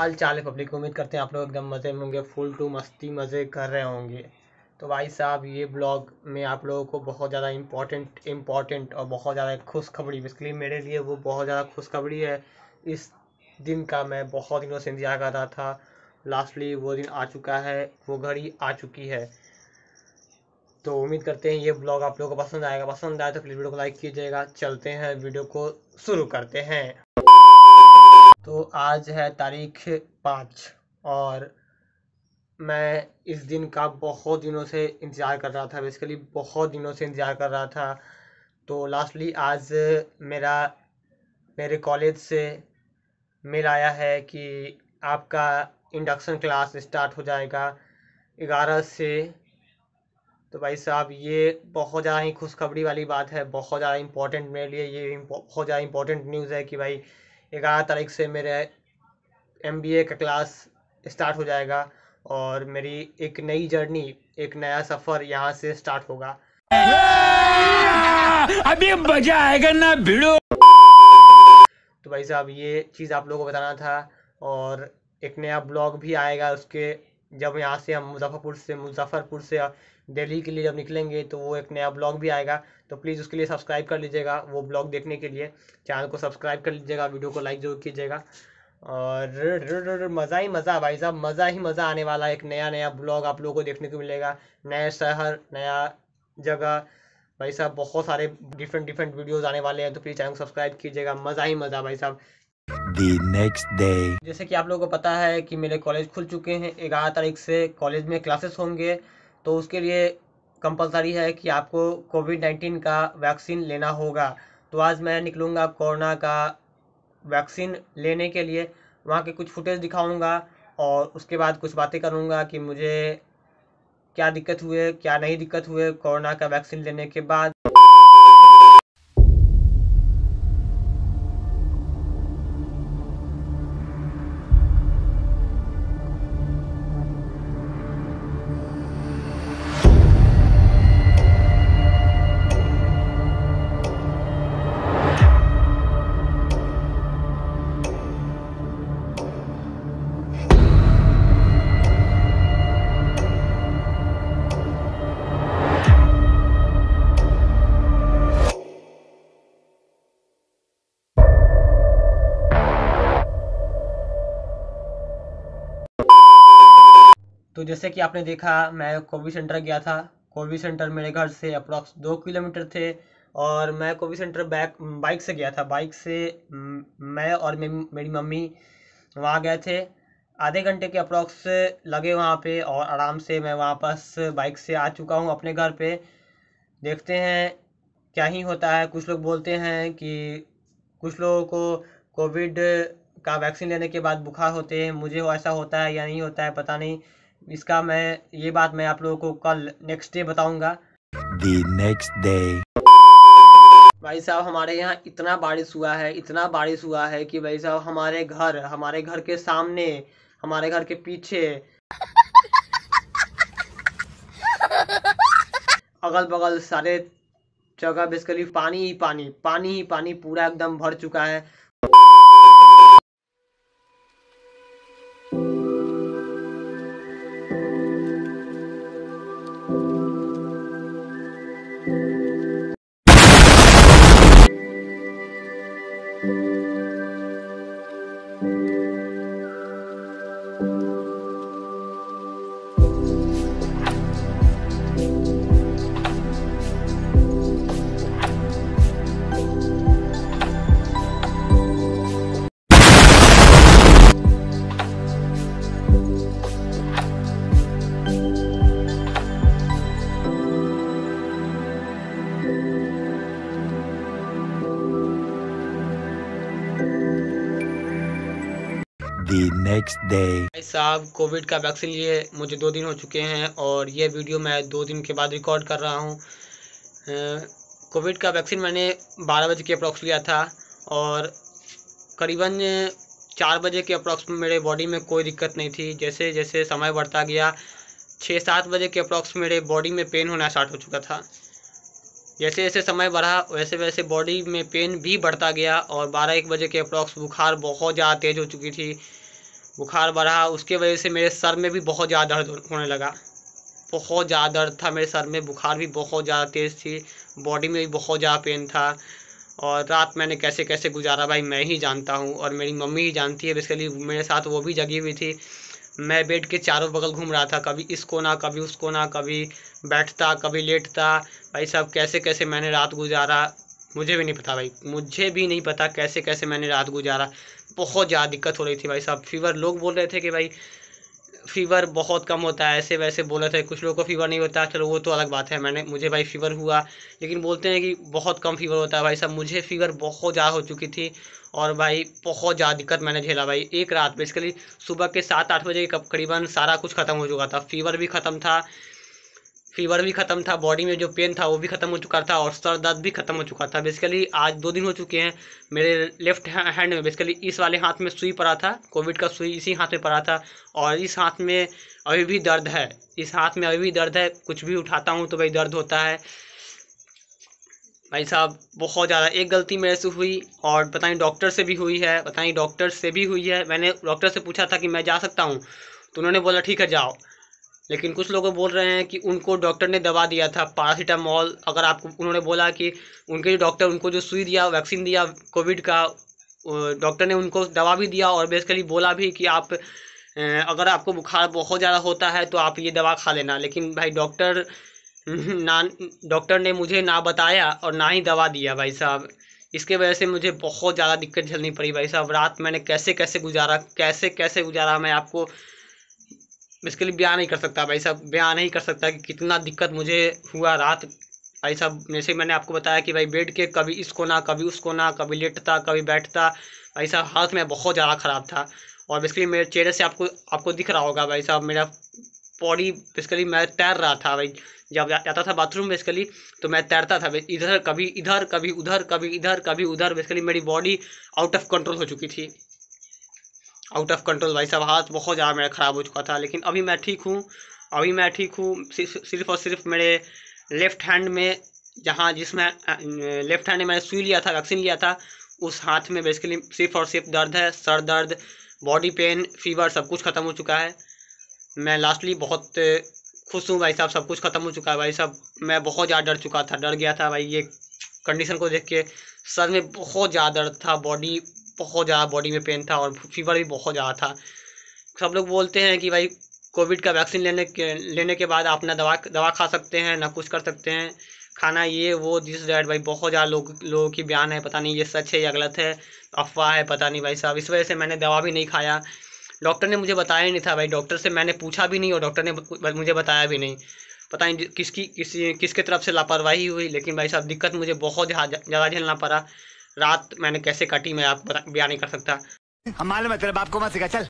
हाल चाल है पब्लिक उम्मीद करते हैं आप लोग एकदम मज़े में होंगे फुल टू मस्ती मज़े कर रहे होंगे तो भाई साहब ये ब्लॉग में आप लोगों को बहुत ज़्यादा इम्पोर्टेंट इम्पॉर्टेंट और बहुत ज़्यादा खुशखबरी बेसिकली मेरे लिए वो बहुत ज़्यादा खुशखबरी है इस दिन का मैं बहुत दिनों से इंतजार कर रहा था लास्टली वो दिन आ चुका है वो घड़ी आ चुकी है तो उम्मीद करते हैं ये ब्लॉग आप लोगों को पसंद आएगा पसंद आए तो प्लीज़ वीडियो को लाइक कीजिएगा चलते हैं वीडियो को शुरू करते हैं तो आज है तारीख पाँच और मैं इस दिन का बहुत दिनों से इंतज़ार कर रहा था बेसिकली बहुत दिनों से इंतज़ार कर रहा था तो लास्टली आज मेरा मेरे कॉलेज से मेल आया है कि आपका इंडक्शन क्लास स्टार्ट हो जाएगा ग्यारह से तो भाई साहब ये बहुत ज़्यादा ही खुशखबरी वाली बात है बहुत ज़्यादा इम्पोर्टेंट मेरे लिए ये बहुत ज़्यादा इम्पोर्टेंट न्यूज़ है कि भाई ग्यारह तारीख से मेरे एम का क्लास स्टार्ट हो जाएगा और मेरी एक नई जर्नी एक नया सफ़र यहाँ से स्टार्ट होगा अभी मजा आएगा ना भिड़ो तो भाई साहब ये चीज़ आप लोगों को बताना था और एक नया ब्लॉग भी आएगा उसके जब यहाँ से हम मुजफ्फरपुर से मुजफ्फरपुर से दिल्ली के लिए जब निकलेंगे तो वो एक नया ब्लॉग भी आएगा तो प्लीज़ उसके लिए सब्सक्राइब कर लीजिएगा वो ब्लॉग देखने के लिए चैनल को सब्सक्राइब कर लीजिएगा वीडियो को लाइक जरूर कीजिएगा और मज़ा ही मज़ा भाई साहब मज़ा ही मज़ा आने वाला है एक नया नया ब्लॉग आप लोगों को देखने को मिलेगा नया शहर नया जगह भाई साहब बहुत सारे डिफरेंट डिफरेंट वीडियोज आने वाले हैं तो प्लीज़ चैनल को सब्सक्राइब कीजिएगा मज़ा ही मज़ा भाई साहब The next day. जैसे कि आप लोगों को पता है कि मेरे कॉलेज खुल चुके हैं ग्यारह तारीख से कॉलेज में क्लासेस होंगे तो उसके लिए कंपलसरी है कि आपको कोविड नाइन्टीन का वैक्सीन लेना होगा तो आज मैं निकलूँगा कोरोना का वैक्सीन लेने के लिए वहाँ के कुछ फुटेज दिखाऊँगा और उसके बाद कुछ बातें करूँगा कि मुझे क्या दिक्कत हुए क्या नहीं दिक्कत हुए कोरोना का वैक्सीन लेने के बाद तो जैसे कि आपने देखा मैं कोविड सेंटर गया था कोविड सेंटर मेरे घर से अप्रॉक्स दो किलोमीटर थे और मैं कोविड सेंटर बैक बाइक से गया था बाइक से मैं और मेरी मम्मी वहाँ गए थे आधे घंटे के अप्रॉक्स लगे वहाँ पे और आराम से मैं वापस बाइक से आ चुका हूँ अपने घर पे देखते हैं क्या ही होता है कुछ लोग बोलते हैं कि कुछ लोगों को कोविड का वैक्सीन लेने के बाद बुखार होते हैं मुझे ऐसा होता है या नहीं होता है पता नहीं इसका मैं ये बात मैं आप लोगों को कल नेक्स्ट डे बताऊंगा भाई साहब हमारे यहाँ इतना बारिश हुआ है इतना बारिश हुआ है कि भाई साहब हमारे घर हमारे घर के सामने हमारे घर के पीछे अगल बगल सारे जगह बेसिकली पानी ही पानी पानी ही पानी पूरा एकदम भर चुका है thank you the next day साहब कोविड का वैक्सीन लिए मुझे दो दिन हो चुके हैं और ये वीडियो मैं दो दिन के बाद रिकॉर्ड कर रहा हूँ कोविड का वैक्सीन मैंने बारह बजे के अप्रॉक्स लिया था और करीबन चार बजे के अप्रॉक्स मेरे बॉडी में कोई दिक्कत नहीं थी जैसे जैसे समय बढ़ता गया छः सात बजे के अप्रॉक्स मेरे बॉडी में पेन होना स्टार्ट हो चुका था जैसे जैसे समय बढ़ा वैसे वैसे बॉडी में पेन भी बढ़ता गया और बारह एक बजे के अप्रॉक्स बुखार बहुत ज़्यादा तेज़ हो चुकी थी बुखार बढ़ा उसके वजह से मेरे सर में भी बहुत ज़्यादा दर्द होने लगा बहुत ज़्यादा दर्द था मेरे सर में बुखार भी बहुत ज़्यादा तेज़ थी बॉडी में भी बहुत ज़्यादा पेन था और रात मैंने कैसे कैसे गुजारा भाई मैं ही जानता हूँ और मेरी मम्मी ही जानती है बेसिकली मेरे साथ वो भी जगी हुई थी मैं बेड के चारों बगल घूम रहा था कभी इसको ना कभी उसको ना कभी बैठता कभी लेटता भाई साहब कैसे कैसे मैंने रात गुजारा मुझे भी नहीं पता भाई मुझे भी नहीं पता कैसे कैसे मैंने रात गुजारा बहुत ज़्यादा दिक्कत हो रही थी भाई साहब फीवर लोग बोल रहे थे कि भाई फीवर बहुत कम होता है ऐसे वैसे बोले थे कुछ लोगों को फीवर नहीं होता चलो वो तो अलग बात है मैंने मुझे भाई फीवर हुआ लेकिन बोलते हैं कि बहुत कम फीवर होता है भाई साहब मुझे फीवर बहुत ज़्यादा हो चुकी थी और भाई बहुत ज़्यादा दिक्कत मैंने झेला भाई एक रात बेसिकली सुबह के सात आठ बजे करीबन सारा कुछ ख़त्म हो चुका था फीवर भी ख़त्म था फीवर भी खत्म था बॉडी में जो पेन था वो भी खत्म हो चुका था और सर दर्द भी खत्म हो चुका था बेसिकली आज दो दिन हो चुके हैं मेरे लेफ्ट हैंड में बेसिकली इस वाले हाथ में सुई पड़ा था कोविड का सुई इसी हाथ में पड़ा था और इस हाथ में अभी भी दर्द है इस हाथ में अभी भी दर्द है कुछ भी उठाता हूँ तो भाई दर्द होता है भाई साहब बहुत ज़्यादा एक गलती मेरे से हुई और पता नहीं डॉक्टर से भी हुई है पता नहीं डॉक्टर से भी हुई है मैंने डॉक्टर से पूछा था कि मैं जा सकता हूँ तो उन्होंने बोला ठीक है जाओ लेकिन कुछ लोग बोल रहे हैं कि उनको डॉक्टर ने दवा दिया था पारासीटामॉल अगर आपको उन्होंने बोला कि उनके जो डॉक्टर उनको जो सुई दिया वैक्सीन दिया कोविड का डॉक्टर ने उनको दवा भी दिया और बेसिकली बोला भी कि आप अगर आपको बुखार बहुत ज़्यादा होता है तो आप ये दवा खा लेना लेकिन भाई डॉक्टर ना डॉक्टर ने मुझे ना बताया और ना ही दवा दिया भाई साहब इसके वजह से मुझे बहुत ज़्यादा दिक्कत झेलनी पड़ी भाई साहब रात मैंने कैसे कैसे गुजारा कैसे कैसे गुजारा मैं आपको इसके लिए बयान नहीं कर सकता भाई साहब बयान नहीं कर सकता कि कितना दिक्कत मुझे हुआ रात भाई साहब जैसे मैंने आपको बताया कि भाई बेड के कभी इसको ना कभी उसको ना कभी लेटता कभी बैठता भाई साहब हालत में बहुत ज़्यादा ख़राब था और बेसिकली मेरे चेहरे से आपको आपको दिख रहा होगा भाई साहब मेरा बॉडी बेसिकली मैं तैर रहा था भाई जब जाता था बाथरूम बेसिकली तो मैं तैरता था इधर कभी इधर कभी उधर कभी इधर कभी उधर बेसिकली मेरी बॉडी आउट ऑफ कंट्रोल हो चुकी थी आउट ऑफ कंट्रोल भाई साहब हाथ बहुत ज़्यादा मेरा ख़राब हो चुका था लेकिन अभी मैं ठीक हूँ अभी मैं ठीक हूँ सिर्फ और सिर्फ मेरे लेफ्ट हैंड में जहाँ जिसमें लेफ्ट हैंड में मैंने सुई लिया था वैक्सीन लिया था उस हाथ में बेसिकली सिर्फ और सिर्फ दर्द है सर दर्द बॉडी पेन फीवर सब कुछ ख़त्म हो चुका है मैं लास्टली बहुत खुश हूँ भाई साहब सब कुछ ख़त्म हो चुका है भाई साहब मैं बहुत ज़्यादा डर चुका था डर गया था भाई ये कंडीशन को देख के सर में बहुत ज़्यादा दर्द था बॉडी बहुत ज़्यादा बॉडी में पेन था और फीवर भी बहुत ज़्यादा था सब लोग बोलते हैं कि भाई कोविड का वैक्सीन लेने के लेने के बाद आप ना दवा दवा खा सकते हैं ना कुछ कर सकते हैं खाना ये वो दिस डैट भाई बहुत ज़्यादा लोग लोगों की बयान है पता नहीं ये सच है या गलत है अफवाह है पता नहीं भाई साहब इस वजह से मैंने दवा भी नहीं खाया डॉक्टर ने मुझे बताया ही नहीं था भाई डॉक्टर से मैंने पूछा भी नहीं और डॉक्टर ने मुझे बताया भी नहीं पता नहीं किसकी किसी किसके तरफ से लापरवाही हुई लेकिन भाई साहब दिक्कत मुझे बहुत ज़्यादा झेलना पड़ा रात मैंने कैसे काटी मैं आप बयान नहीं कर सकता हमारे मतलब आपको मत सिखा चल